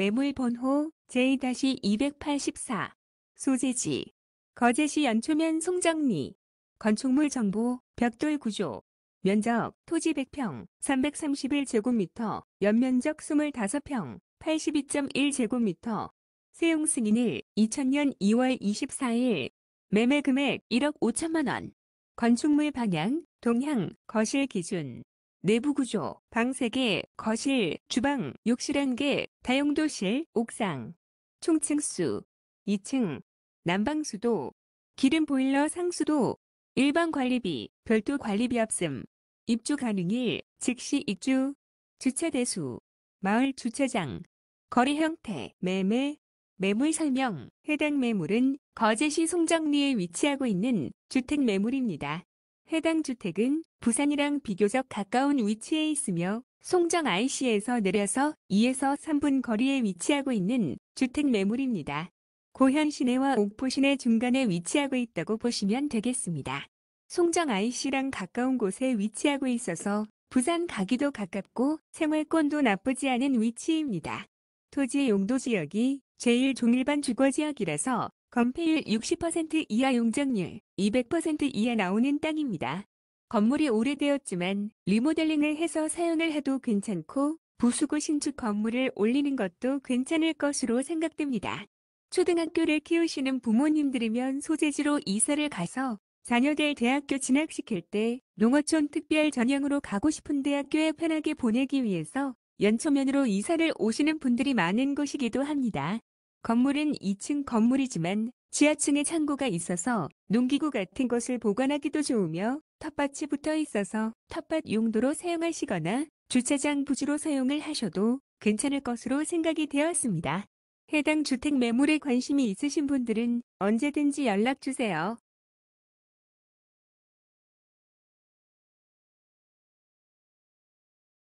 매물 번호 J-284 소재지 거제시 연초면 송정리 건축물 정보 벽돌 구조 면적 토지 100평 331제곱미터 연면적 25평 82.1제곱미터 세용 승인일 2000년 2월 24일 매매 금액 1억 5천만 원 건축물 방향 동향 거실 기준 내부 구조, 방 3개, 거실, 주방, 욕실 1개, 다용도실, 옥상, 총층수, 2층, 난방수도, 기름 보일러 상수도, 일반 관리비, 별도 관리비 없음, 입주 가능일, 즉시 입주, 주차 대수, 마을 주차장, 거래 형태, 매매, 매물 설명, 해당 매물은 거제시 송정리에 위치하고 있는 주택 매물입니다. 해당 주택은 부산이랑 비교적 가까운 위치에 있으며 송정 IC에서 내려서 2에서 3분 거리에 위치하고 있는 주택 매물입니다. 고현 시내와 옥포 시내 중간에 위치하고 있다고 보시면 되겠습니다. 송정 IC랑 가까운 곳에 위치하고 있어서 부산 가기도 가깝고 생활권도 나쁘지 않은 위치입니다. 토지 의 용도 지역이 제1 종일반 주거지역이라서 건폐율 60% 이하 용적률 200% 이하 나오는 땅입니다. 건물이 오래되었지만 리모델링을 해서 사용을 해도 괜찮고 부수고 신축 건물을 올리는 것도 괜찮을 것으로 생각됩니다. 초등학교를 키우시는 부모님들이면 소재지로 이사를 가서 자녀들 대학교 진학시킬 때 농어촌 특별 전형으로 가고 싶은 대학교에 편하게 보내기 위해서 연초면으로 이사를 오시는 분들이 많은 곳이기도 합니다. 건물은 2층 건물이지만 지하층에 창고가 있어서 농기구 같은 것을 보관하기도 좋으며 텃밭이 붙어 있어서 텃밭 용도로 사용하시거나 주차장 부지로 사용을 하셔도 괜찮을 것으로 생각이 되었습니다. 해당 주택 매물에 관심이 있으신 분들은 언제든지 연락주세요.